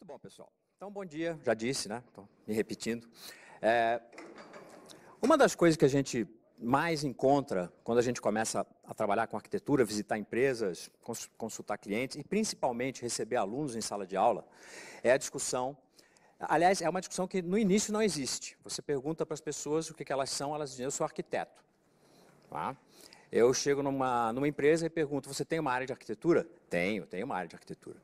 Muito bom, pessoal. Então, bom dia, já disse, né? Estou me repetindo. É, uma das coisas que a gente mais encontra quando a gente começa a trabalhar com arquitetura, visitar empresas, consultar clientes e principalmente receber alunos em sala de aula, é a discussão. Aliás, é uma discussão que no início não existe. Você pergunta para as pessoas o que, elas são, elas dizem: eu sou arquiteto. Tá? Eu chego numa, numa empresa e pergunto: você tem uma área de arquitetura? Tenho, tenho uma área de arquitetura.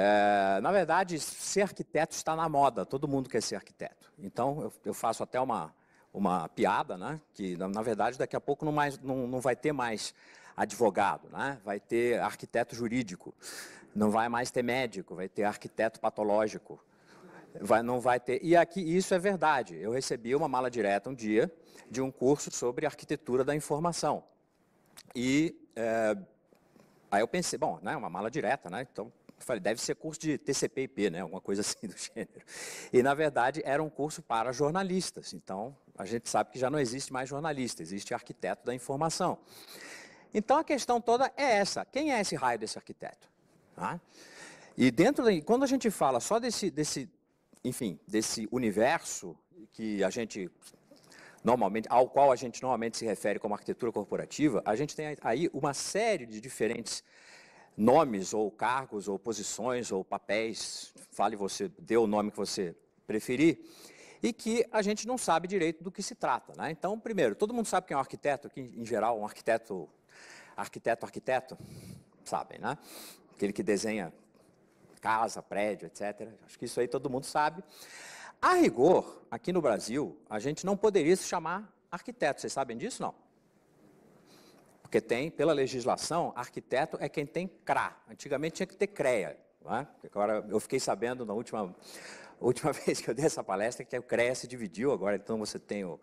É, na verdade, ser arquiteto está na moda, todo mundo quer ser arquiteto. Então, eu, eu faço até uma, uma piada, né? que na, na verdade daqui a pouco não, mais, não, não vai ter mais advogado, né? vai ter arquiteto jurídico, não vai mais ter médico, vai ter arquiteto patológico. Vai, não vai ter. E aqui isso é verdade. Eu recebi uma mala direta um dia de um curso sobre arquitetura da informação. E é, aí eu pensei, bom, né, uma mala direta, né? Então falei, deve ser curso de TCP IP, né? Alguma coisa assim do gênero. E, na verdade, era um curso para jornalistas. Então, a gente sabe que já não existe mais jornalista, existe arquiteto da informação. Então, a questão toda é essa. Quem é esse raio desse arquiteto? Ah? E dentro, de, quando a gente fala só desse, desse, enfim, desse universo que a gente normalmente, ao qual a gente normalmente se refere como arquitetura corporativa, a gente tem aí uma série de diferentes nomes ou cargos ou posições ou papéis, fale você, dê o nome que você preferir, e que a gente não sabe direito do que se trata. Né? Então, primeiro, todo mundo sabe quem é um arquiteto, que em geral um arquiteto, arquiteto, arquiteto, sabem, né? Aquele que desenha casa, prédio, etc. Acho que isso aí todo mundo sabe. A rigor, aqui no Brasil, a gente não poderia se chamar arquiteto. Vocês sabem disso, não? Porque tem, pela legislação, arquiteto é quem tem CRA. Antigamente tinha que ter CREA. É? Agora, eu fiquei sabendo na última, última vez que eu dei essa palestra que o CREA se dividiu agora, então você tem o,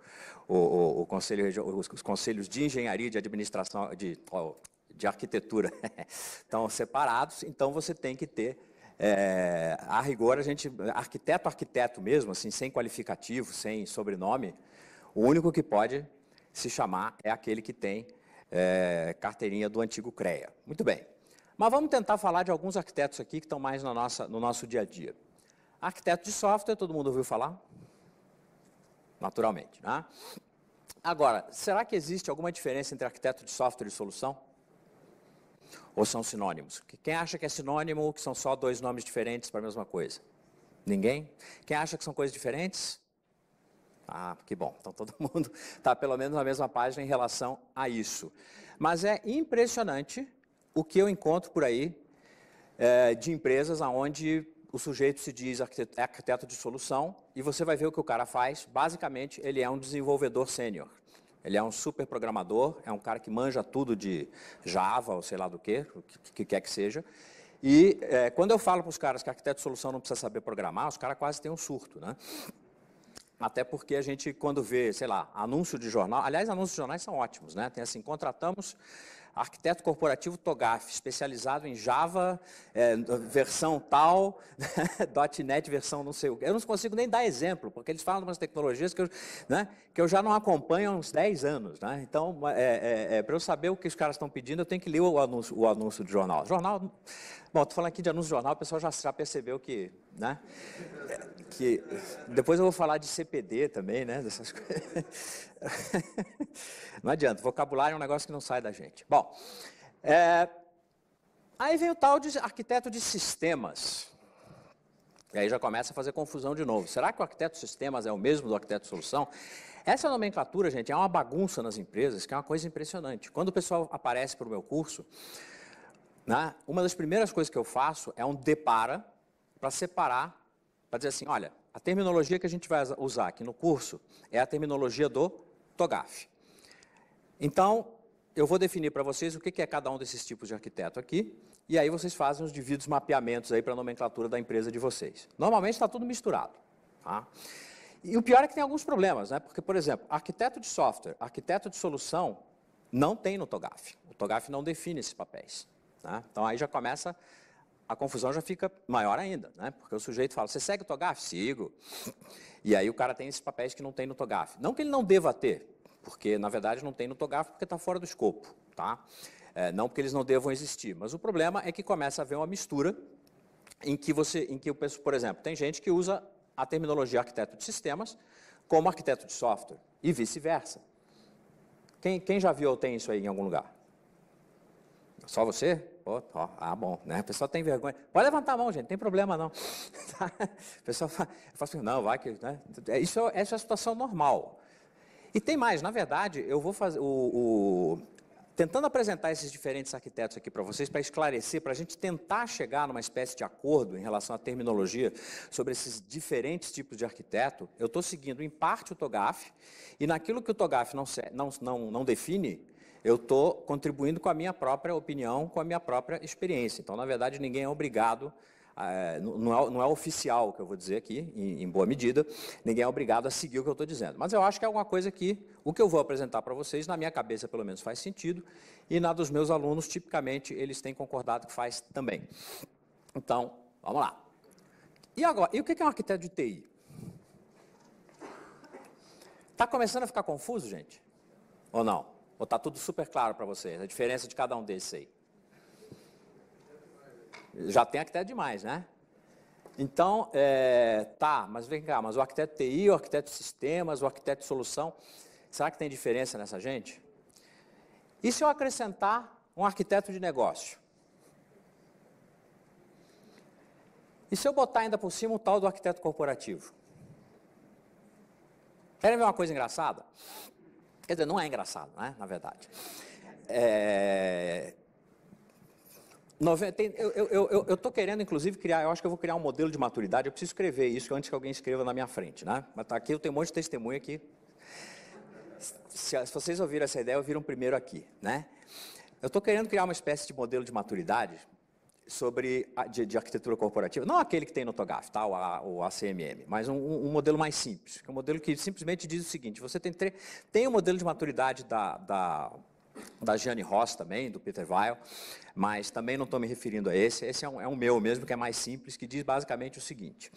o, o, o conselho, os, os, conselhos de engenharia, de administração, de, de arquitetura estão separados, então você tem que ter é, a rigor, a gente, arquiteto, arquiteto mesmo, assim, sem qualificativo, sem sobrenome, o único que pode se chamar é aquele que tem é, carteirinha do antigo CREA. Muito bem. Mas vamos tentar falar de alguns arquitetos aqui que estão mais na nossa, no nosso dia a dia. Arquiteto de software, todo mundo ouviu falar? Naturalmente, né? Agora, será que existe alguma diferença entre arquiteto de software e solução? Ou são sinônimos? Quem acha que é sinônimo, que são só dois nomes diferentes para a mesma coisa? Ninguém? Quem acha que são coisas diferentes? Ah, que bom. Então todo mundo está pelo menos na mesma página em relação a isso. Mas é impressionante o que eu encontro por aí é, de empresas onde o sujeito se diz é arquiteto, de solução e você vai ver o que o cara faz. Basicamente, ele é um desenvolvedor sênior. Ele é um super programador, é um cara que manja tudo de Java ou sei lá do que, o que quer que seja. E é, quando eu falo para os caras que arquiteto de solução não precisa saber programar, os caras quase têm um surto, né? Até porque a gente, quando vê, sei lá, anúncio de jornal, aliás, anúncios de jornais são ótimos, né? Tem assim, contratamos arquiteto corporativo Togaf, especializado em Java, é, versão tal, .NET versão não sei o quê. Eu não consigo nem dar exemplo, porque eles falam de umas tecnologias que eu, né, que eu já não acompanho há uns 10 anos. Né? Então, é, é, é para eu saber o que os caras estão pedindo, eu tenho que ler o anúncio, o anúncio de jornal. Jornal, bom, estou falando aqui de anúncio de jornal, o pessoal já, já percebeu que... Né? que depois eu vou falar de CPD também, né? Dessas coisas. Não adianta, vocabulário é um negócio que não sai da gente. Bom, é, aí vem o tal de arquiteto de sistemas. E aí já começa a fazer confusão de novo. Será que o arquiteto de sistemas é o mesmo do arquiteto de solução? Essa nomenclatura, gente, é uma bagunça nas empresas, que é uma coisa impressionante. Quando o pessoal aparece para o meu curso, né, uma das primeiras coisas que eu faço é um depara para separar para dizer assim, olha, a terminologia que a gente vai usar aqui no curso é a terminologia do TOGAF. Então, eu vou definir para vocês o que é cada um desses tipos de arquiteto aqui, e aí vocês fazem os devidos mapeamentos aí para a nomenclatura da empresa de vocês. Normalmente está tudo misturado. Tá? E o pior é que tem alguns problemas, né? porque, por exemplo, arquiteto de software, arquiteto de solução, não tem no TOGAF. O TOGAF não define esses papéis. Né? Então, aí já começa a confusão já fica maior ainda, né? Porque o sujeito fala, você segue o TOGAF? Sigo. E aí o cara tem esses papéis que não tem no TOGAF. Não que ele não deva ter, porque na verdade não tem no TOGAF porque está fora do escopo, tá? É, não porque eles não devam existir, mas o problema é que começa a haver uma mistura em que você, em que eu penso, por exemplo, tem gente que usa a terminologia arquiteto de sistemas como arquiteto de software e vice-versa. Quem, quem já viu ou tem isso aí em algum lugar? Só você? Oh, oh, ah, bom, né? O pessoal tem vergonha. Pode levantar a mão, gente, não tem problema não. o pessoal fala, assim, não, vai que. Né? É, isso, essa é a situação normal. E tem mais, na verdade, eu vou fazer. O, o tentando apresentar esses diferentes arquitetos aqui para vocês, para esclarecer, para a gente tentar chegar numa espécie de acordo em relação à terminologia sobre esses diferentes tipos de arquiteto, eu estou seguindo em parte o TOGAF, e naquilo que o TOGAF não, não, não, não define, eu estou contribuindo com a minha própria opinião, com a minha própria experiência. Então, na verdade, ninguém é obrigado é, não, é, não é oficial o que eu vou dizer aqui, em, em, boa medida, ninguém é obrigado a seguir o que eu estou dizendo. Mas eu acho que é alguma coisa que o que eu vou apresentar para vocês, na minha cabeça pelo menos, faz sentido, e na dos meus alunos, tipicamente, eles têm concordado que faz também. Então, vamos lá. E agora, e o que é um arquiteto de TI? Está começando a ficar confuso, gente? Ou não? Ou está tudo super claro para vocês, a diferença de cada um desses aí? Já tem arquiteto demais, né? Então, é, tá, mas vem cá, mas o arquiteto TI, o arquiteto sistemas, o arquiteto solução, será que tem diferença nessa gente? E se eu acrescentar um arquiteto de negócio? E se eu botar ainda por cima o tal do arquiteto corporativo? Querem ver uma coisa engraçada? Quer dizer, não é engraçado, né? Na verdade. É... Eu, eu, eu, eu querendo, inclusive, criar, eu acho que eu vou criar um modelo de maturidade, eu preciso escrever isso antes que alguém escreva na minha frente, né? Mas tá aqui, eu tenho um monte de testemunha aqui. Se, se vocês ouviram essa ideia, ouviram primeiro aqui, né? Eu estou querendo criar uma espécie de modelo de maturidade sobre de, de, arquitetura corporativa, não aquele que tem no TOGAF, tá, o, a, o ACMM, mas um, um, modelo mais simples, que é um modelo que simplesmente diz o seguinte, você tem tem o um modelo de maturidade da, da, da Jane Ross também, do Peter Weil, mas também não estou me referindo a esse, esse é um, é um meu mesmo, que é mais simples, que diz basicamente o seguinte,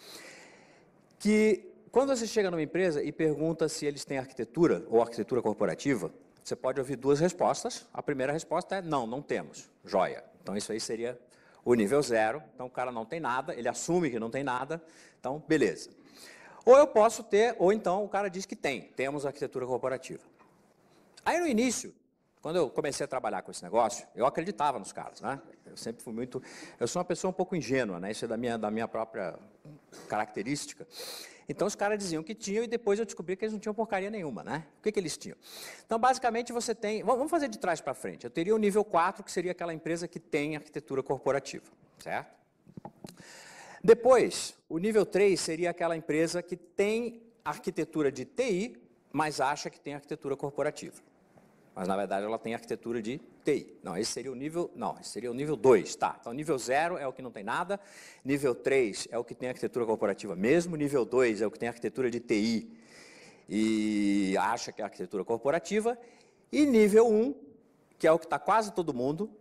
que quando você chega numa empresa e pergunta se eles têm arquitetura ou arquitetura corporativa, você pode ouvir duas respostas. A primeira resposta é não, não temos. Joia. Então isso aí seria o nível zero, então o cara não tem nada, ele assume que não tem nada, então beleza. Ou eu posso ter, ou então o cara diz que tem, temos arquitetura corporativa. Aí no início, quando eu comecei a trabalhar com esse negócio, eu acreditava nos caras, né? Eu sempre fui muito, eu sou uma pessoa um pouco ingênua, né? Isso é da minha, da minha própria característica. Então os caras diziam que tinham e depois eu descobri que eles não tinham porcaria nenhuma, né? O que, que eles tinham? Então basicamente você tem, vamos fazer de trás para frente. Eu teria o nível 4, que seria aquela empresa que tem arquitetura corporativa, certo? Depois, o nível 3 seria aquela empresa que tem arquitetura de TI, mas acha que tem arquitetura corporativa. Mas, na verdade, ela tem arquitetura de TI. Não, esse seria o nível... Não, esse seria o nível 2, tá. Então, nível 0 é o que não tem nada. Nível 3 é o que tem arquitetura corporativa mesmo. Nível 2 é o que tem arquitetura de TI e acha que é arquitetura corporativa. E nível 1, um, que é o que está quase todo mundo,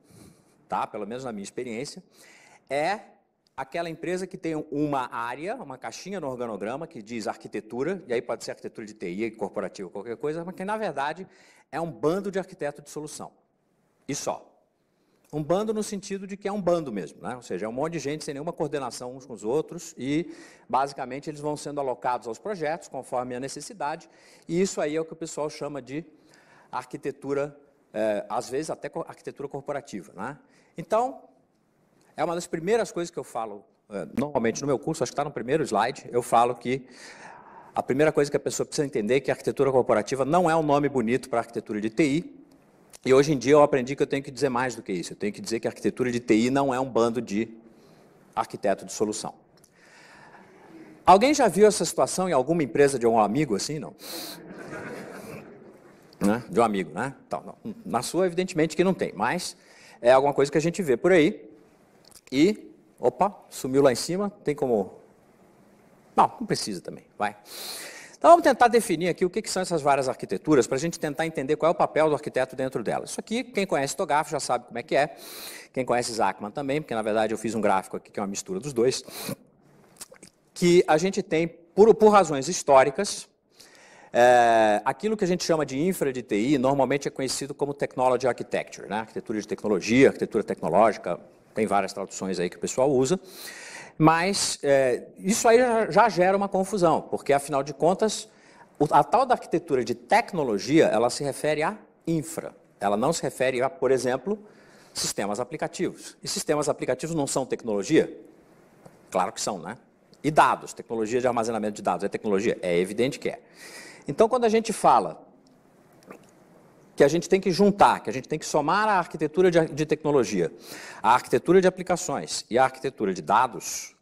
tá? pelo menos na minha experiência, é aquela empresa que tem uma área, uma caixinha no organograma que diz arquitetura, e aí pode ser arquitetura de TI, corporativa, qualquer coisa, mas que na verdade é um bando de arquiteto de solução. E só. Um bando no sentido de que é um bando mesmo, né? ou seja, é um monte de gente sem nenhuma coordenação uns com os outros e, basicamente, eles vão sendo alocados aos projetos conforme a necessidade, e isso aí é o que o pessoal chama de arquitetura, eh, às vezes até arquitetura corporativa. Né? Então, é uma das primeiras coisas que eu falo, eh, normalmente no meu curso, acho que está no primeiro slide, eu falo que a primeira coisa que a pessoa precisa entender é que a arquitetura corporativa não é um nome bonito para arquitetura de TI. E hoje em dia eu aprendi que eu tenho que dizer mais do que isso. Eu tenho que dizer que a arquitetura de TI não é um bando de arquiteto de solução. Alguém já viu essa situação em alguma empresa de um amigo assim, não? né? De um amigo, né? Então, na sua, evidentemente que não tem, mas é alguma coisa que a gente vê por aí. E, opa, sumiu lá em cima, tem como... Não, não precisa também, vai. Então vamos tentar definir aqui o que, que são essas várias arquiteturas, para a gente tentar entender qual é o papel do arquiteto dentro delas. Isso aqui, quem conhece Togaf já sabe como é que é, quem conhece Zachman também, porque na verdade eu fiz um gráfico aqui que é uma mistura dos dois, que a gente tem, por, por razões históricas, é, aquilo que a gente chama de infra de TI normalmente é conhecido como Technology Architecture, né? arquitetura de tecnologia, arquitetura tecnológica, tem várias traduções aí que o pessoal usa. Mas é, isso aí já, gera uma confusão, porque afinal de contas, a tal da arquitetura de tecnologia, ela se refere à infra. Ela não se refere a, por exemplo, sistemas aplicativos. E sistemas aplicativos não são tecnologia? Claro que são, né? E dados, tecnologia de armazenamento de dados é tecnologia? É evidente que é. Então, quando a gente fala que a gente tem que juntar, que a gente tem que somar a arquitetura de, de tecnologia, a arquitetura de aplicações e a arquitetura de dados,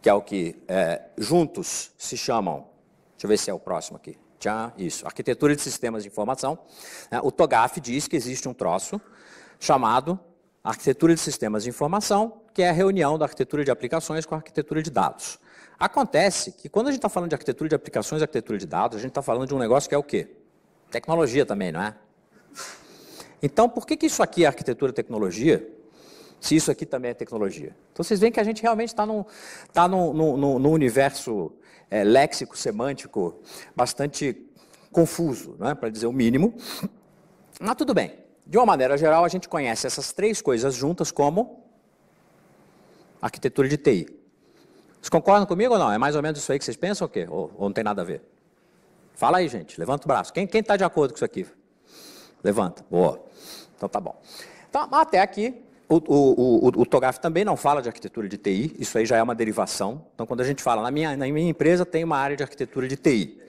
que é o que é, juntos se chamam, deixa eu ver se é o próximo aqui, Tchan, isso, arquitetura de sistemas de informação, né? o TOGAF diz que existe um troço chamado arquitetura de sistemas de informação, que é a reunião da arquitetura de aplicações com a arquitetura de dados. Acontece que quando a gente está falando de arquitetura de aplicações, arquitetura de dados, a gente está falando de um negócio que é o quê? Tecnologia também, não é? Então, por que, que isso aqui é arquitetura e tecnologia, se isso aqui também é tecnologia? Então, vocês veem que a gente realmente está num, tá num, num, num universo é, léxico, semântico, bastante confuso, é? para dizer o mínimo. Mas tudo bem. De uma maneira geral, a gente conhece essas três coisas juntas como arquitetura de TI. Vocês concordam comigo ou não? É mais ou menos isso aí que vocês pensam ou quê? Ou, ou não tem nada a ver? Fala aí, gente. Levanta o braço. Quem está de acordo com isso aqui? Levanta. Boa. Então tá bom. Então, até aqui, o, o, o, o TOGAF também não fala de arquitetura de TI, isso aí já é uma derivação. Então, quando a gente fala, na minha, na minha empresa tem uma área de arquitetura de TI.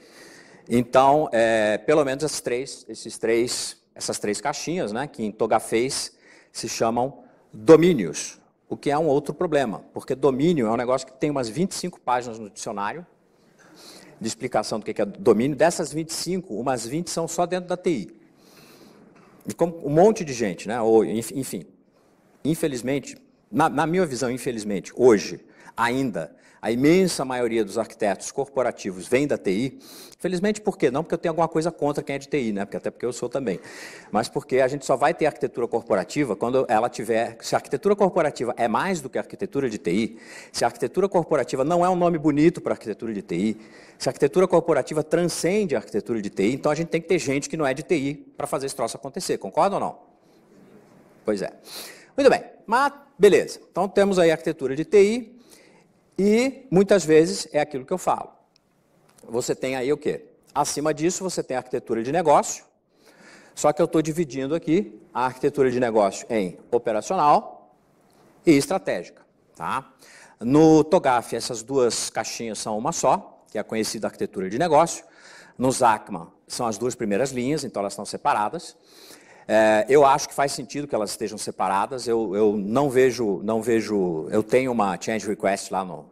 Então, é, pelo menos essas três, esses três, essas três caixinhas, né, que em fez, se chamam domínios o que é um outro problema, porque domínio é um negócio que tem umas 25 páginas no dicionário de explicação do que é domínio. Dessas 25, umas 20 são só dentro da TI. E como um monte de gente, né? Ou, enfim, infelizmente, na, na minha visão, infelizmente, hoje, ainda, a imensa maioria dos arquitetos corporativos vem da TI. Felizmente, por quê? Não porque eu tenho alguma coisa contra quem é de TI, né? Porque até porque eu sou também. Mas porque a gente só vai ter arquitetura corporativa quando ela tiver. Se a arquitetura corporativa é mais do que a arquitetura de TI, se a arquitetura corporativa não é um nome bonito para arquitetura de TI, se a arquitetura corporativa transcende a arquitetura de TI, então a gente tem que ter gente que não é de TI para fazer esse troço acontecer. Concorda ou não? Pois é. Muito bem. Mas, beleza. Então temos aí a arquitetura de TI. E muitas vezes é aquilo que eu falo. Você tem aí o quê? Acima disso, você tem a arquitetura de negócio. Só que eu estou dividindo aqui a arquitetura de negócio em operacional e estratégica. Tá? No TOGAF, essas duas caixinhas são uma só, que é a conhecida arquitetura de negócio. No Zachman, são as duas primeiras linhas, então elas estão separadas. É, eu acho que faz sentido que elas estejam separadas. Eu, eu não vejo, não vejo. Eu tenho uma change request lá no,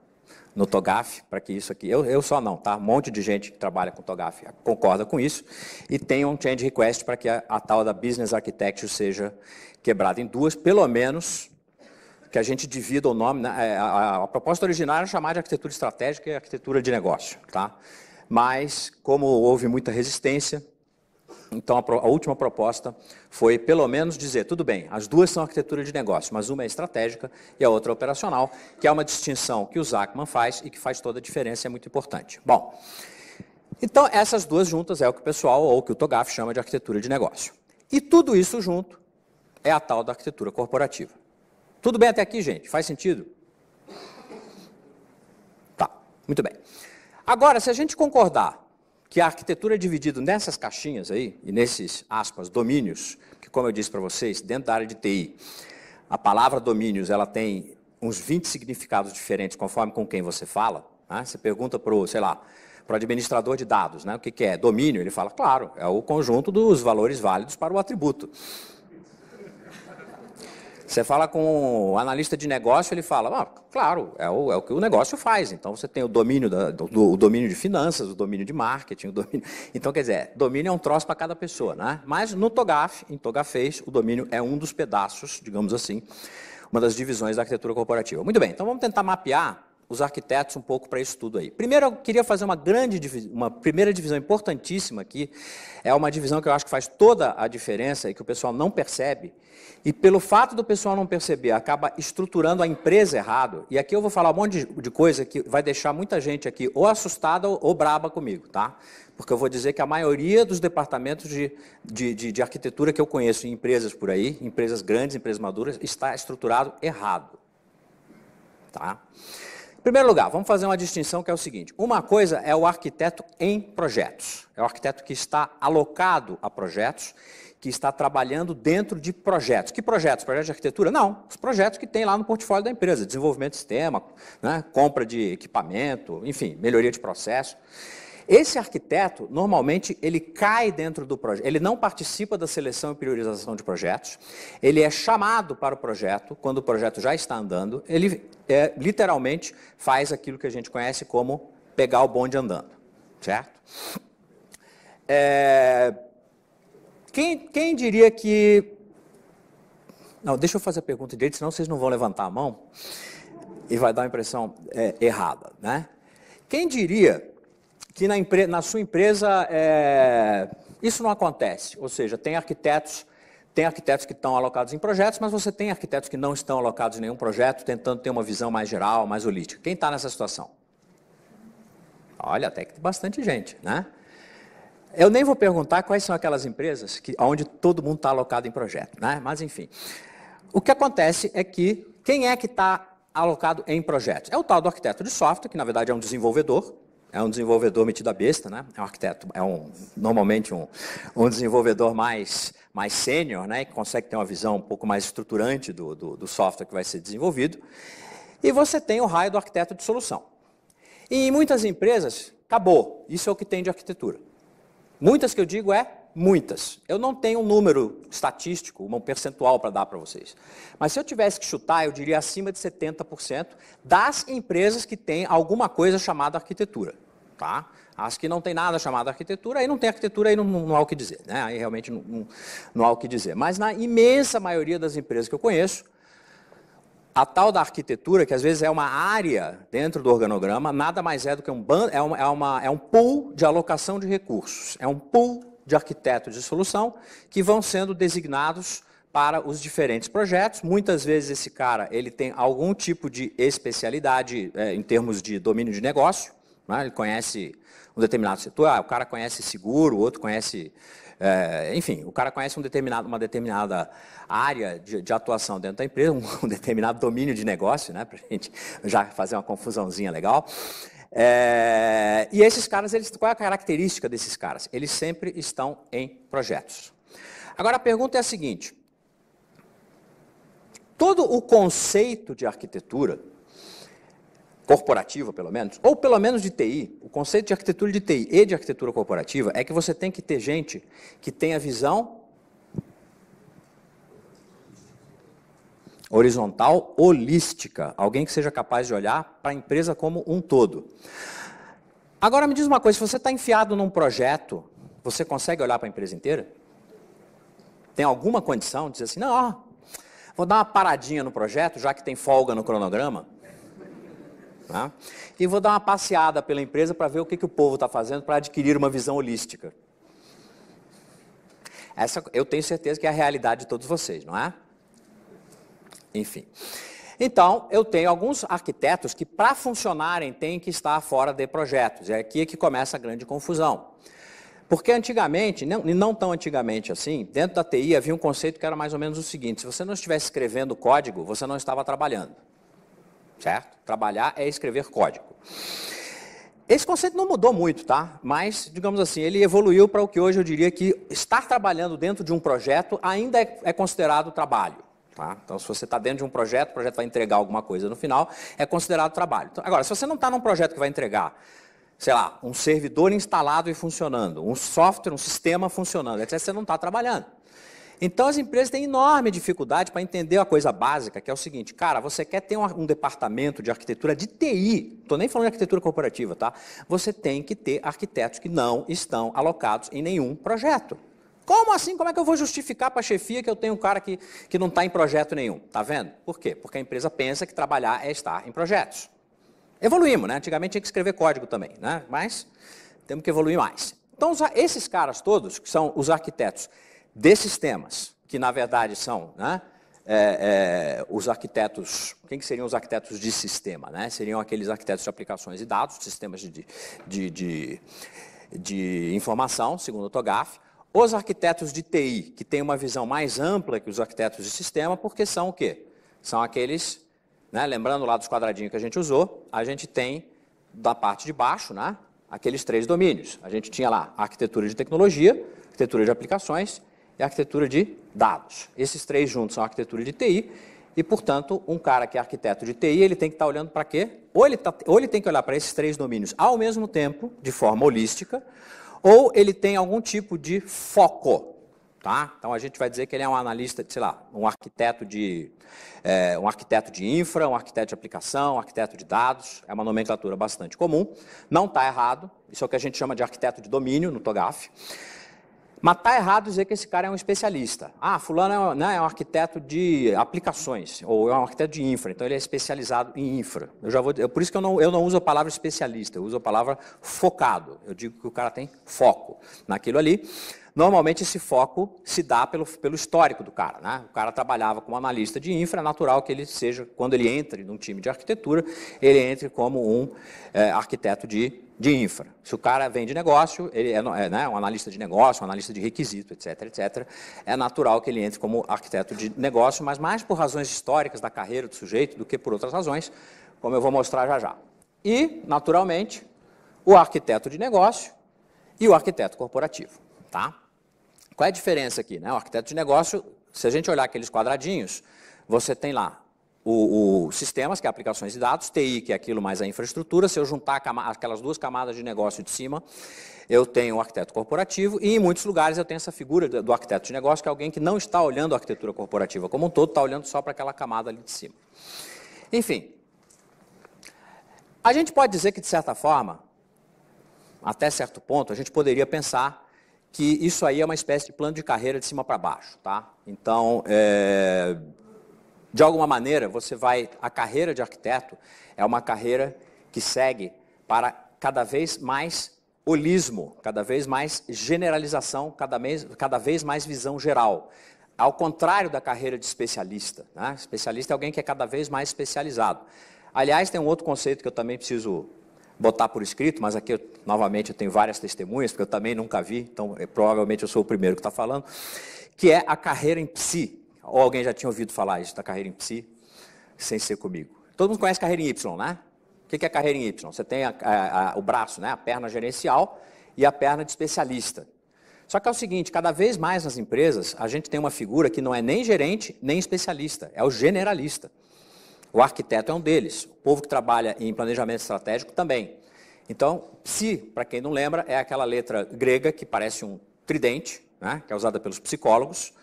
no TOGAF, para que isso aqui. Eu, eu só não, tá? Um monte de gente que trabalha com TOGAF concorda com isso. E tem um change request para que a, a, tal da business architecture seja quebrada em duas, pelo menos que a gente divida o nome. Né? É, a, a, a, proposta original era chamar de arquitetura estratégica e arquitetura de negócio, tá? Mas, como houve muita resistência, então, a, última proposta foi, pelo menos, dizer: tudo bem, as duas são arquitetura de negócio, mas uma é estratégica e a outra é operacional, que é uma distinção que o Zachman faz e que faz toda a diferença, é muito importante. Bom, então, essas duas juntas é o que o pessoal, ou que o Togaf, chama de arquitetura de negócio. E tudo isso junto é a tal da arquitetura corporativa. Tudo bem até aqui, gente? Faz sentido? Tá, muito bem. Agora, se a gente concordar que a arquitetura é dividida nessas caixinhas aí, e nesses, aspas, domínios, que como eu disse para vocês, dentro da área de TI, a palavra domínios, ela tem uns 20 significados diferentes, conforme com quem você fala. Né? Você pergunta para o, sei lá, para o administrador de dados, né? o que, que é domínio? Ele fala, claro, é o conjunto dos valores válidos para o atributo. Você fala com um analista de negócio, ele fala, ah, claro, é o, é o, que o negócio faz. Então você tem o domínio da, do, o domínio de finanças, o domínio de marketing, o domínio. Então, quer dizer, é, domínio é um troço para cada pessoa, né? Mas no Togaf, em Togafes, o domínio é um dos pedaços, digamos assim, uma das divisões da arquitetura corporativa. Muito bem, então vamos tentar mapear os arquitetos um pouco para isso tudo aí. Primeiro, eu queria fazer uma grande uma primeira divisão importantíssima aqui. É uma divisão que eu acho que faz toda a diferença e que o pessoal não percebe. E pelo fato do pessoal não perceber, acaba estruturando a empresa errado. E aqui eu vou falar um monte de, de coisa que vai deixar muita gente aqui ou assustada ou, ou braba comigo, tá? Porque eu vou dizer que a maioria dos departamentos de, de, de, de arquitetura que eu conheço em empresas por aí, empresas grandes, empresas maduras, está estruturado errado. Tá? primeiro lugar, vamos fazer uma distinção que é o seguinte: uma coisa é o arquiteto em projetos, é o arquiteto que está alocado a projetos, que está trabalhando dentro de projetos. Que projetos? Projetos de arquitetura? Não, os projetos que tem lá no portfólio da empresa: desenvolvimento de sistema, né, compra de equipamento, enfim, melhoria de processo. Esse arquiteto, normalmente, ele cai dentro do projeto, ele não participa da seleção e priorização de projetos, ele é chamado para o projeto, quando o projeto já está andando, ele é, literalmente faz aquilo que a gente conhece como pegar o bonde andando, certo? É... Quem, quem diria que... Não, deixa eu fazer a pergunta direito, senão vocês não vão levantar a mão e vai dar a impressão é, errada, né? Quem diria que na, na sua empresa é, isso não acontece. Ou seja, tem arquitetos, tem arquitetos que estão alocados em projetos, mas você tem arquitetos que não estão alocados em nenhum projeto, tentando ter uma visão mais geral, mais holística. Quem está nessa situação? Olha, até que tem bastante gente, né? Eu nem vou perguntar quais são aquelas empresas que, onde todo mundo está alocado em projeto, né? Mas enfim. O que acontece é que quem é que está alocado em projetos? É o tal do arquiteto de software, que na verdade é um desenvolvedor, é um desenvolvedor metido a besta, né? É um arquiteto, é um normalmente um, um desenvolvedor mais mais sênior, né? Que consegue ter uma visão um pouco mais estruturante do, do, do software que vai ser desenvolvido. E você tem o raio do arquiteto de solução. E em muitas empresas acabou. Isso é o que tem de arquitetura. Muitas que eu digo é Muitas. Eu não tenho um número estatístico, um percentual para dar para vocês. Mas se eu tivesse que chutar, eu diria acima de 70% das empresas que têm alguma coisa chamada arquitetura. Tá? As que não tem nada chamado arquitetura, aí não tem arquitetura, aí não, não, não há o que dizer. Né? Aí realmente não, não, não há o que dizer. Mas na imensa maioria das empresas que eu conheço, a tal da arquitetura, que às vezes é uma área dentro do organograma, nada mais é do que um, ban é uma, é uma, é um pool de alocação de recursos. É um pool de arquitetos de solução que vão sendo designados para os diferentes projetos. Muitas vezes esse cara ele tem algum tipo de especialidade é, em termos de domínio de negócio. Né? Ele conhece um determinado setor. Ah, o cara conhece seguro, o outro conhece, é, enfim, o cara conhece um determinado, uma determinada área de, de atuação dentro da empresa, um, um, determinado domínio de negócio, né? Para gente já fazer uma confusãozinha legal. É, e esses caras, eles, qual é a característica desses caras? Eles sempre estão em projetos. Agora a pergunta é a seguinte: todo o conceito de arquitetura, corporativa pelo menos, ou pelo menos de TI, o conceito de arquitetura de TI e de arquitetura corporativa é que você tem que ter gente que tenha visão horizontal holística, alguém que seja capaz de olhar para a empresa como um todo. Agora me diz uma coisa, se você está enfiado num projeto, você consegue olhar para a empresa inteira? Tem alguma condição de dizer assim, não, ó, vou dar uma paradinha no projeto, já que tem folga no cronograma, né? e vou dar uma passeada pela empresa para ver o que, que o povo está fazendo para adquirir uma visão holística. Essa eu tenho certeza que é a realidade de todos vocês, não é? Enfim. Então, eu tenho alguns arquitetos que, para funcionarem, têm que estar fora de projetos. É aqui que começa a grande confusão. Porque antigamente, e não tão antigamente assim, dentro da TI havia um conceito que era mais ou menos o seguinte: se você não estivesse escrevendo código, você não estava trabalhando. Certo? Trabalhar é escrever código. Esse conceito não mudou muito, tá? Mas, digamos assim, ele evoluiu para o que hoje eu diria que estar trabalhando dentro de um projeto ainda é, é considerado trabalho. Tá? Então, se você está dentro de um projeto, o projeto vai entregar alguma coisa no final, é considerado trabalho. Então, agora, se você não está num projeto que vai entregar, sei lá, um servidor instalado e funcionando, um software, um sistema funcionando, etc., você não está trabalhando. Então as empresas têm enorme dificuldade para entender a coisa básica, que é o seguinte, cara, você quer ter um, um departamento de arquitetura de TI, estou nem falando de arquitetura corporativa, tá? Você tem que ter arquitetos que não estão alocados em nenhum projeto. Como assim? Como é que eu vou justificar para a chefia que eu tenho um cara que, que não está em projeto nenhum? Tá vendo? Por quê? Porque a empresa pensa que trabalhar é estar em projetos. Evoluímos, né? Antigamente tinha que escrever código também, né? Mas temos que evoluir mais. Então, esses caras todos, que são os arquitetos desses temas, que na verdade são né, é, é, os arquitetos, quem que seriam os arquitetos de sistema? Né? Seriam aqueles arquitetos de aplicações e dados, sistemas de, de, de, de informação, segundo o TOGAF, os arquitetos de TI, que têm uma visão mais ampla que os arquitetos de sistema, porque são o quê? São aqueles, né, lembrando lá dos quadradinhos que a gente usou, a gente tem da parte de baixo, né, aqueles três domínios. A gente tinha lá arquitetura de tecnologia, arquitetura de aplicações e arquitetura de dados. Esses três juntos são arquitetura de TI e, portanto, um cara que é arquiteto de TI, ele tem que estar tá olhando para quê? Ou ele, tá, ou ele tem que olhar para esses três domínios ao mesmo tempo, de forma holística, ou ele tem algum tipo de foco. Tá? Então a gente vai dizer que ele é um analista, sei lá, um arquiteto de é, um arquiteto de infra, um arquiteto de aplicação, um arquiteto de dados, é uma nomenclatura bastante comum. Não está errado, isso é o que a gente chama de arquiteto de domínio no TOGAF. Mas está errado dizer que esse cara é um especialista. Ah, fulano é, um, né, é um arquiteto de aplicações, ou é um arquiteto de infra, então ele é especializado em infra. Eu já vou, é por isso que eu não, eu não uso a palavra especialista, eu uso a palavra focado. Eu digo que o cara tem foco naquilo ali. Normalmente esse foco se dá pelo, pelo histórico do cara. Né? O cara trabalhava como analista de infra, é natural que ele seja, quando ele entre num time de arquitetura, ele entre como um é, arquiteto de, de infra. Se o cara vem de negócio, ele é, é né, um analista de negócio, um analista de requisito, etc, etc, é natural que ele entre como arquiteto de negócio, mas mais por razões históricas da carreira do sujeito do que por outras razões, como eu vou mostrar já já. E, naturalmente, o arquiteto de negócio e o arquiteto corporativo. Tá? Qual é a diferença aqui? Né? O arquiteto de negócio, se a gente olhar aqueles quadradinhos, você tem lá o, o, sistemas, que é aplicações e dados, TI, que é aquilo mais a infraestrutura. Se eu juntar aquelas duas camadas de negócio de cima, eu tenho o arquiteto corporativo e em muitos lugares eu tenho essa figura do arquiteto de negócio, que é alguém que não está olhando a arquitetura corporativa como um todo, está olhando só para aquela camada ali de cima. Enfim, a gente pode dizer que, de certa forma, até certo ponto, a gente poderia pensar que isso aí é uma espécie de plano de carreira de cima para baixo, tá? Então, é, de alguma maneira, você vai. A carreira de arquiteto é uma carreira que segue para cada vez mais holismo, cada vez mais generalização, cada vez, cada vez mais visão geral. Ao contrário da carreira de especialista. Né? Especialista é alguém que é cada vez mais especializado. Aliás, tem um outro conceito que eu também preciso botar por escrito, mas aqui novamente eu tenho várias testemunhas, porque eu também nunca vi, então eh, provavelmente eu sou o primeiro que está falando, que é a carreira em psi. Ou alguém já tinha ouvido falar isso da carreira em psi, sem ser comigo. Todo mundo conhece carreira em Y, né? O que é carreira em Y? Você tem a, a, a, o braço, né? a perna gerencial e a perna de especialista. Só que é o seguinte, cada vez mais nas empresas, a gente tem uma figura que não é nem gerente, nem especialista, é o generalista. O arquiteto é um deles. O povo que trabalha em planejamento estratégico também. Então, psi, para quem não lembra, é aquela letra grega que parece um tridente, né, que é usada pelos psicólogos,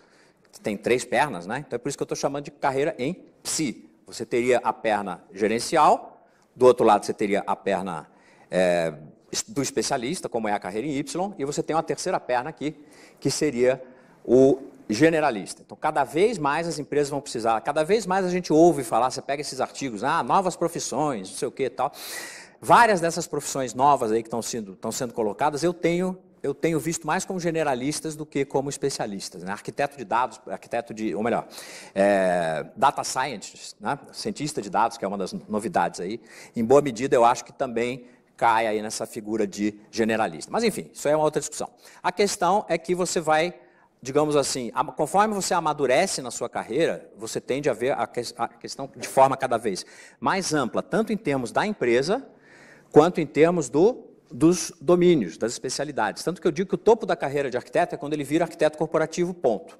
que tem três pernas, né? Então é por isso que eu estou chamando de carreira em psi. Você teria a perna gerencial, do outro lado você teria a perna é, do especialista, como é a carreira em Y, e você tem uma terceira perna aqui, que seria o generalista. Então, cada vez mais as empresas vão precisar, cada vez mais a gente ouve falar, você pega esses artigos, ah, novas profissões, não sei o que tal. Várias dessas profissões novas aí que estão sendo, estão sendo colocadas, eu tenho eu tenho visto mais como generalistas do que como especialistas. Né? Arquiteto de dados, arquiteto de, ou melhor, é, data scientist, né? cientista de dados, que é uma das novidades aí. Em boa medida, eu acho que também cai aí nessa figura de generalista. Mas enfim, isso é uma outra discussão. A questão é que você vai digamos assim, conforme você amadurece na sua carreira, você tende a ver a, que, a questão de forma cada vez mais ampla, tanto em termos da empresa, quanto em termos do, dos domínios, das especialidades. Tanto que eu digo que o topo da carreira de arquiteto é quando ele vira arquiteto corporativo, ponto.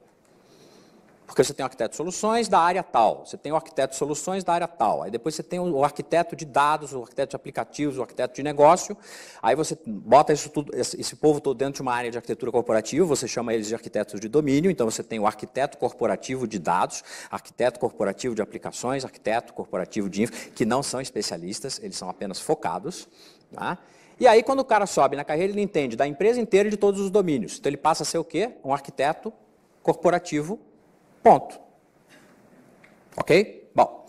Porque você tem o arquiteto de soluções da área tal, você tem o arquiteto de soluções da área tal, aí depois você tem o arquiteto de dados, o arquiteto de aplicativos, o arquiteto de negócio, aí você bota isso tudo, esse povo todo dentro de uma área de arquitetura corporativa, você chama eles de arquitetos de domínio, então você tem o arquiteto corporativo de dados, arquiteto corporativo de aplicações, arquiteto corporativo de infra, que não são especialistas, eles são apenas focados, tá? E aí, quando o cara sobe na carreira, ele entende da empresa inteira e de todos os domínios. Então, ele passa a ser o quê? Um arquiteto corporativo Ponto. Ok? Bom.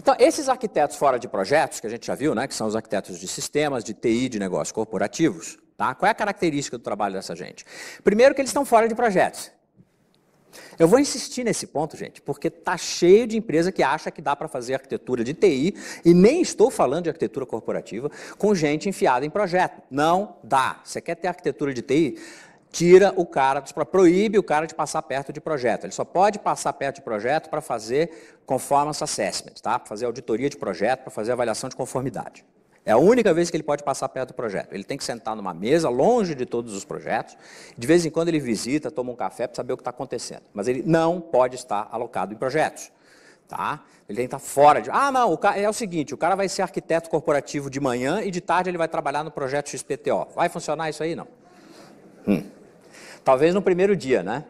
Então, esses arquitetos fora de projetos, que a gente já viu, né, que são os arquitetos de sistemas, de TI, de negócios corporativos, tá? qual é a característica do trabalho dessa gente? Primeiro, que eles estão fora de projetos. Eu vou insistir nesse ponto, gente, porque tá cheio de empresa que acha que dá para fazer arquitetura de TI, e nem estou falando de arquitetura corporativa, com gente enfiada em projeto. Não dá. Você quer ter arquitetura de TI? tira o cara, tipo, proíbe o cara de passar perto de projeto. Ele só pode passar perto de projeto para fazer conformance assessment, tá? para fazer auditoria de projeto, para fazer avaliação de conformidade. É a única vez que ele pode passar perto do projeto. Ele tem que sentar numa mesa, longe de todos os projetos. De vez em quando ele visita, toma um café para saber o que está acontecendo. Mas ele não pode estar alocado em projetos. Tá? Ele tem que estar tá fora de. Ah, não, o ca... é o seguinte: o cara vai ser arquiteto corporativo de manhã e de tarde ele vai trabalhar no projeto XPTO. Vai funcionar isso aí? Não. Hum. Talvez no primeiro dia, né?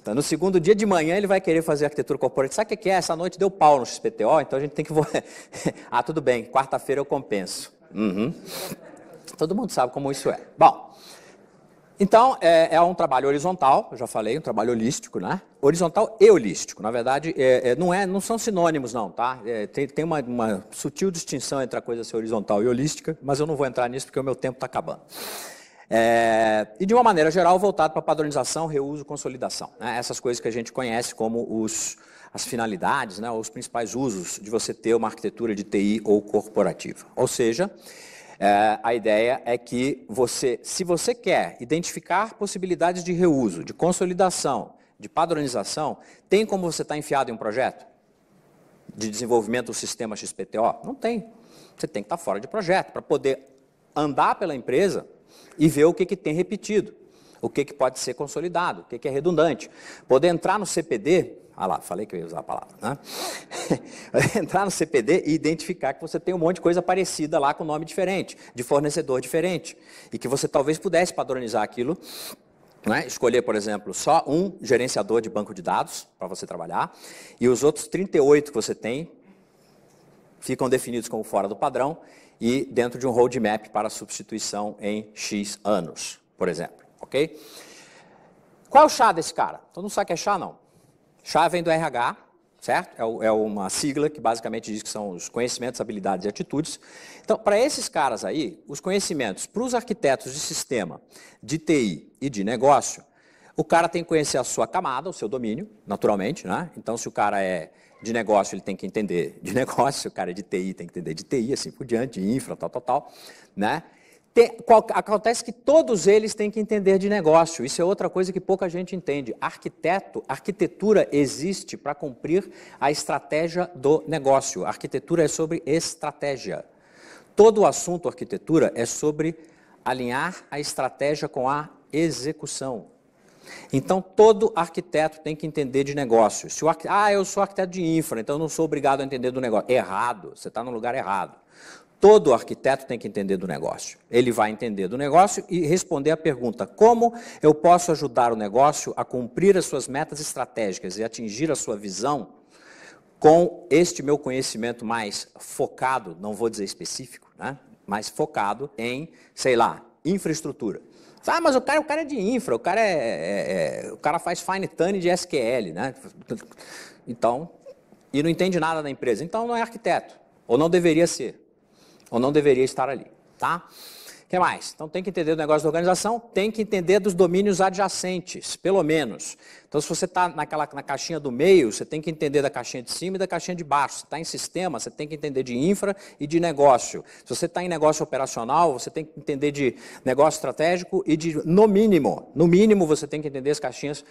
Então, no segundo dia de manhã ele vai querer fazer arquitetura corporativa. Sabe o que é? Essa noite deu pau no XPTO, então a gente tem que... ah, tudo bem, quarta-feira eu compenso. Uhum. Todo mundo sabe como isso é. Bom, então é, é um trabalho horizontal, já falei, um trabalho holístico, né? Horizontal e holístico. Na verdade, é, é, não, é, não são sinônimos, não, tá? É, tem tem uma, uma sutil distinção entre a coisa ser horizontal e holística, mas eu não vou entrar nisso porque o meu tempo está acabando. É, e de uma maneira geral, voltado para padronização, reuso, consolidação. Né? Essas coisas que a gente conhece como os, as finalidades, né? os principais usos de você ter uma arquitetura de TI ou corporativa. Ou seja, é, a ideia é que você, se você quer identificar possibilidades de reuso, de consolidação, de padronização, tem como você estar tá enfiado em um projeto de desenvolvimento do sistema XPTO? Não tem. Você tem que estar tá fora de projeto para poder andar pela empresa e ver o que, que tem repetido, o que, que pode ser consolidado, o que, que é redundante. Poder entrar no CPD, ah lá, falei que eu ia usar a palavra, né? entrar no CPD e identificar que você tem um monte de coisa parecida lá com nome diferente, de fornecedor diferente, e que você talvez pudesse padronizar aquilo né? escolher, por exemplo, só um gerenciador de banco de dados para você trabalhar, e os outros 38 que você tem ficam definidos como fora do padrão, e dentro de um roadmap para substituição em X anos, por exemplo, ok? Qual é o chá desse cara? Todo mundo sabe que é chá, não. Chá vem do RH, certo? É, é uma sigla que basicamente diz que são os conhecimentos, habilidades e atitudes. Então, para esses caras aí, os conhecimentos para os arquitetos de sistema, de TI e de negócio, o cara tem que conhecer a sua camada, o seu domínio, naturalmente, né? Então, se o cara é de negócio ele tem que entender de negócio, o cara é de TI tem que entender de TI, assim por diante, infra, tal, tal, tal, né? Tem, qual, acontece que todos eles têm que entender de negócio. Isso é outra coisa que pouca gente entende. Arquiteto, arquitetura existe para cumprir a estratégia do negócio. A arquitetura é sobre estratégia. Todo o assunto arquitetura é sobre alinhar a estratégia com a execução. Então, todo arquiteto tem que entender de negócio. Se o arqu... Ah, eu sou arquiteto de infra, então eu não sou obrigado a entender do negócio. Errado, você está no lugar errado. Todo arquiteto tem que entender do negócio. Ele vai entender do negócio e responder a pergunta: como eu posso ajudar o negócio a cumprir as suas metas estratégicas e atingir a sua visão com este meu conhecimento mais focado, não vou dizer específico, né? mas focado em, sei lá, infraestrutura. Ah, mas o cara, o cara é de infra, o cara, é, é, é o cara faz fine tuning de SQL, né? Então, e não entende nada da empresa. Então, não é arquiteto, ou não deveria ser, ou não deveria estar ali, tá? que mais? Então tem que entender do negócio da organização, tem que entender dos domínios adjacentes, pelo menos. Então, se você está naquela na caixinha do meio, você tem que entender da caixinha de cima e da caixinha de baixo. Se está em sistema, você tem que entender de infra e de negócio. Se você está em negócio operacional, você tem que entender de negócio estratégico e de, no mínimo, no mínimo, você tem que entender as caixinhas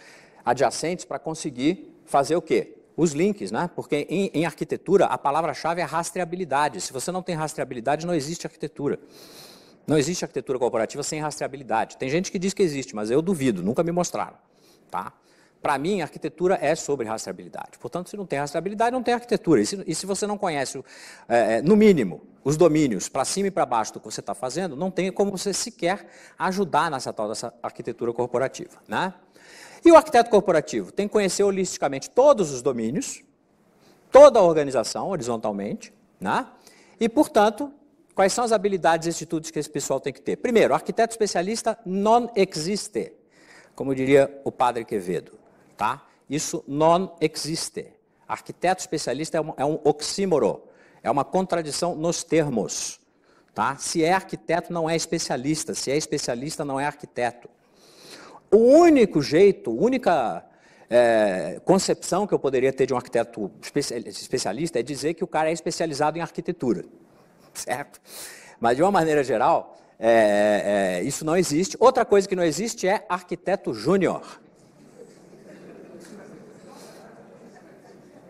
adjacentes para conseguir fazer o quê? os links, né? Porque em, em arquitetura a palavra-chave é rastreabilidade. Se você não tem rastreabilidade, não existe arquitetura. Não existe arquitetura corporativa sem rastreabilidade. Tem gente que diz que existe, mas eu duvido, nunca me mostraram. Tá? Para mim, arquitetura é sobre rastreabilidade. Portanto, se não tem rastreabilidade, não tem arquitetura. E se, e se você não conhece, é, é, no mínimo, os domínios para cima e para baixo do que você está fazendo, não tem como você sequer ajudar nessa tal dessa arquitetura corporativa. Né? E o arquiteto corporativo tem que conhecer holisticamente todos os domínios, toda a organização, horizontalmente, né? e, portanto, Quais são as habilidades e atitudes que esse pessoal tem que ter? Primeiro, arquiteto especialista non existe, como diria o padre Quevedo. Tá? Isso non existe. Arquiteto especialista é um, é um oxímoro, é uma contradição nos termos. Tá? Se é arquiteto, não é especialista. Se é especialista, não é arquiteto. O único jeito, a única é, concepção que eu poderia ter de um arquiteto especialista é dizer que o cara é especializado em arquitetura. certo? Mas de uma maneira geral, é, é, é, isso não existe. Outra coisa que não existe é arquiteto júnior.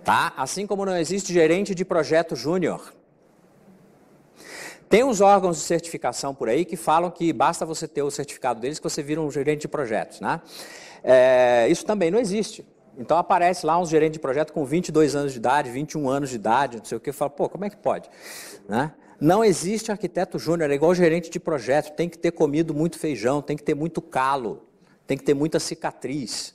Tá? Assim como não existe gerente de projeto júnior. Tem uns órgãos de certificação por aí que falam que basta você ter o certificado deles que você vira um gerente de projetos, né? É, isso também não existe. Então aparece lá uns gerentes de projeto com 22 anos de idade, 21 anos de idade, não sei o que, e fala, pô, como é que pode? Né? Não existe arquiteto júnior, é igual gerente de projeto, tem que ter comido muito feijão, tem que ter muito calo, tem que ter muita cicatriz.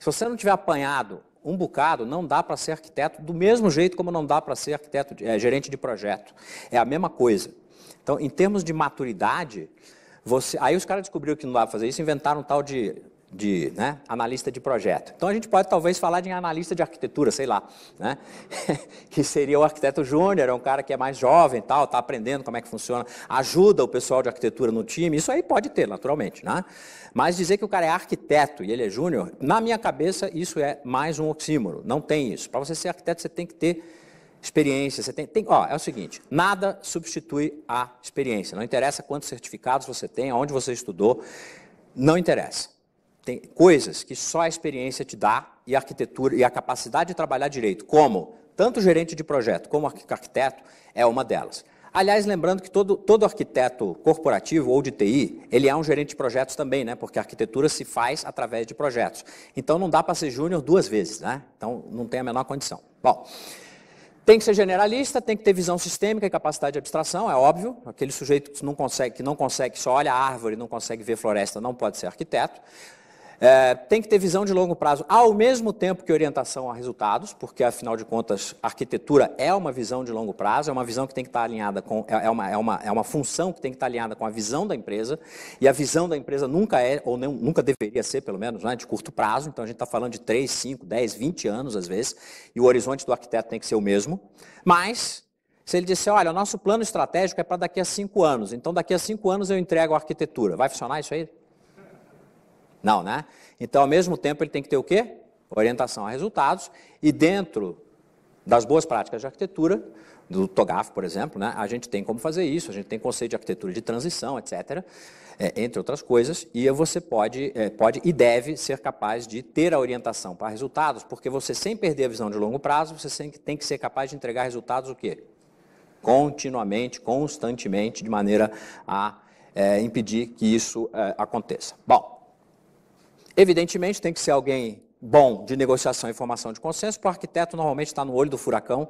Se você não tiver apanhado um bocado, não dá para ser arquiteto do mesmo jeito como não dá para ser arquiteto, é, gerente de projeto. É a mesma coisa. Então, em termos de maturidade, você, aí os caras descobriram que não dá para fazer isso, inventaram um tal de de né, analista de projeto. Então a gente pode talvez falar de analista de arquitetura, sei lá, né? que seria o arquiteto júnior, é um cara que é mais jovem, tal, está aprendendo como é que funciona, ajuda o pessoal de arquitetura no time, isso aí pode ter, naturalmente, né? Mas dizer que o cara é arquiteto e ele é júnior, na minha cabeça isso é mais um oxímoro, não tem isso. Para você ser arquiteto você tem que ter experiência, você tem, tem, ó, é o seguinte, nada substitui a experiência. Não interessa quantos certificados você tem, aonde você estudou, não interessa tem coisas que só a experiência te dá e a arquitetura e a capacidade de trabalhar direito, como tanto gerente de projeto como arquiteto, é uma delas. Aliás, lembrando que todo, todo arquiteto corporativo ou de TI, ele é um gerente de projetos também, né? Porque a arquitetura se faz através de projetos. Então não dá para ser júnior duas vezes, né? Então não tem a menor condição. Bom, tem que ser generalista, tem que ter visão sistêmica e capacidade de abstração, é óbvio. Aquele sujeito que não consegue, que não consegue, só olha a árvore, não consegue ver floresta, não pode ser arquiteto. É, tem que ter visão de longo prazo, ao mesmo tempo que orientação a resultados, porque afinal de contas, a arquitetura é uma visão de longo prazo, é uma visão que tem que estar alinhada com, é, é uma, é uma, é uma função que tem que estar alinhada com a visão da empresa, e a visão da empresa nunca é, ou nem, nunca deveria ser, pelo menos, né, de curto prazo, então a gente está falando de 3, 5, 10, 20 anos às vezes, e o horizonte do arquiteto tem que ser o mesmo, mas se ele disser, olha, o nosso plano estratégico é para daqui a cinco anos, então daqui a cinco anos eu entrego a arquitetura, vai funcionar isso aí? Não, né? Então, ao mesmo tempo, ele tem que ter o quê? Orientação a resultados e dentro das boas práticas de arquitetura, do TOGAF, por exemplo, né, a gente tem como fazer isso, a gente tem conceito de arquitetura de transição, etc., é, entre outras coisas, e você pode, é, pode e deve ser capaz de ter a orientação para resultados, porque você, sem perder a visão de longo prazo, você tem que ser capaz de entregar resultados o quê? Continuamente, constantemente, de maneira a é, impedir que isso é, aconteça. Bom, Evidentemente, tem que ser alguém bom de negociação e formação de consenso, porque o arquiteto normalmente está no olho do furacão,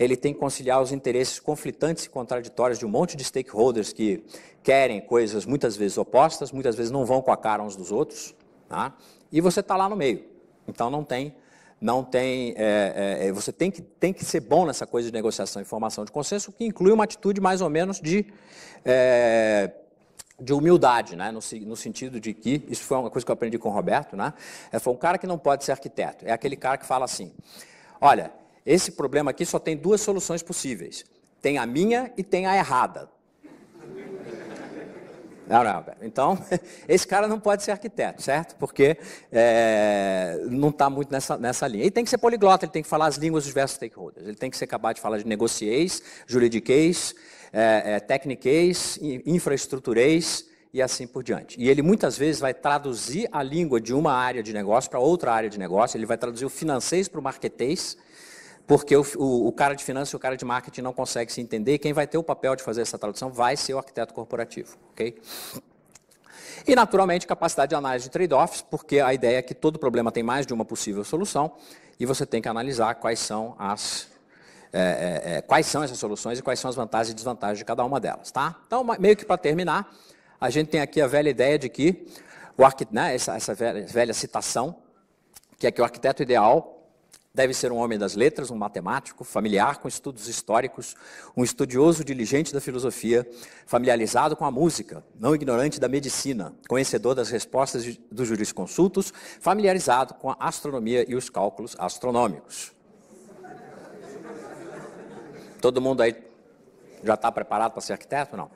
ele tem que conciliar os interesses conflitantes e contraditórios de um monte de stakeholders que querem coisas muitas vezes opostas, muitas vezes não vão com a cara uns dos outros, tá? e você está lá no meio. Então não tem, não tem, é, é, é, você tem que, tem que ser bom nessa coisa de negociação e formação de consenso, que inclui uma atitude mais ou menos de é, de humildade, né? no, no, sentido de que, isso foi uma coisa que eu aprendi com o Roberto, né? Ele é, falou, um cara que não pode ser arquiteto, é aquele cara que fala assim, olha, esse problema aqui só tem duas soluções possíveis, tem a minha e tem a errada. Não, não, então, esse cara não pode ser arquiteto, certo? Porque é, não está muito nessa, nessa linha. e tem que ser poliglota, ele tem que falar as línguas dos diversos stakeholders. Ele tem que ser capaz de falar de negociês, juridiqueis, é, é, tecniqueis, infraestrutureis e assim por diante. E ele muitas vezes vai traduzir a língua de uma área de negócio para outra área de negócio, ele vai traduzir o financeis para o marketês porque o, o, o, cara de finanças e o cara de marketing não consegue se entender, e quem vai ter o papel de fazer essa tradução vai ser o arquiteto corporativo, ok? E, naturalmente, capacidade de análise de trade-offs, porque a ideia é que todo problema tem mais de uma possível solução e você tem que analisar quais são as é, é, é quais são essas soluções e quais são as vantagens e desvantagens de cada uma delas, tá? Então, meio que para terminar, a gente tem aqui a velha ideia de que o arquiteto, né, essa, essa velha, velha citação, que é que o arquiteto ideal Deve ser um homem das letras, um matemático, familiar com estudos históricos, um estudioso diligente da filosofia, familiarizado com a música, não ignorante da medicina, conhecedor das respostas dos jurisconsultos, familiarizado com a astronomia e os cálculos astronômicos. Todo mundo aí já está preparado para ser arquiteto? Não.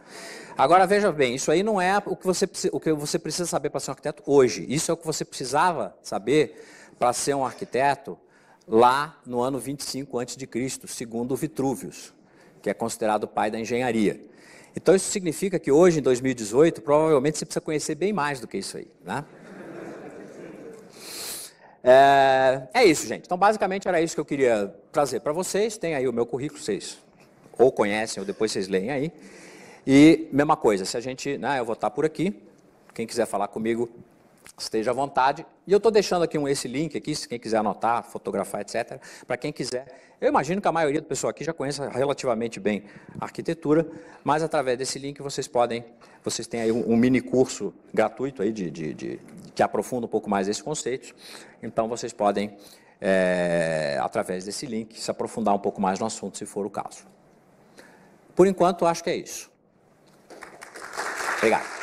Agora veja bem, isso aí não é o que você, o que você precisa saber para ser um arquiteto hoje. Isso é o que você precisava saber para ser um arquiteto lá no ano 25 a.C., segundo Vitruvius, que é considerado o pai da engenharia. Então isso significa que hoje, em 2018, provavelmente você precisa conhecer bem mais do que isso aí. Né? É, é isso, gente. Então, basicamente, era isso que eu queria trazer para vocês. Tem aí o meu currículo, vocês ou conhecem, ou depois vocês leem aí. E mesma coisa, se a gente. Né, eu vou estar por aqui. Quem quiser falar comigo, esteja à vontade. E eu estou deixando aqui um, esse link aqui, se quem quiser anotar, fotografar, etc. Para quem quiser, eu imagino que a maioria do pessoal aqui já conhece relativamente bem a arquitetura, mas através desse link vocês podem, vocês têm aí um, um mini curso gratuito aí de, de, de, que aprofunda um pouco mais esses conceitos. Então vocês podem, é, através desse link, se aprofundar um pouco mais no assunto, se for o caso. Por enquanto, acho que é isso. Obrigado.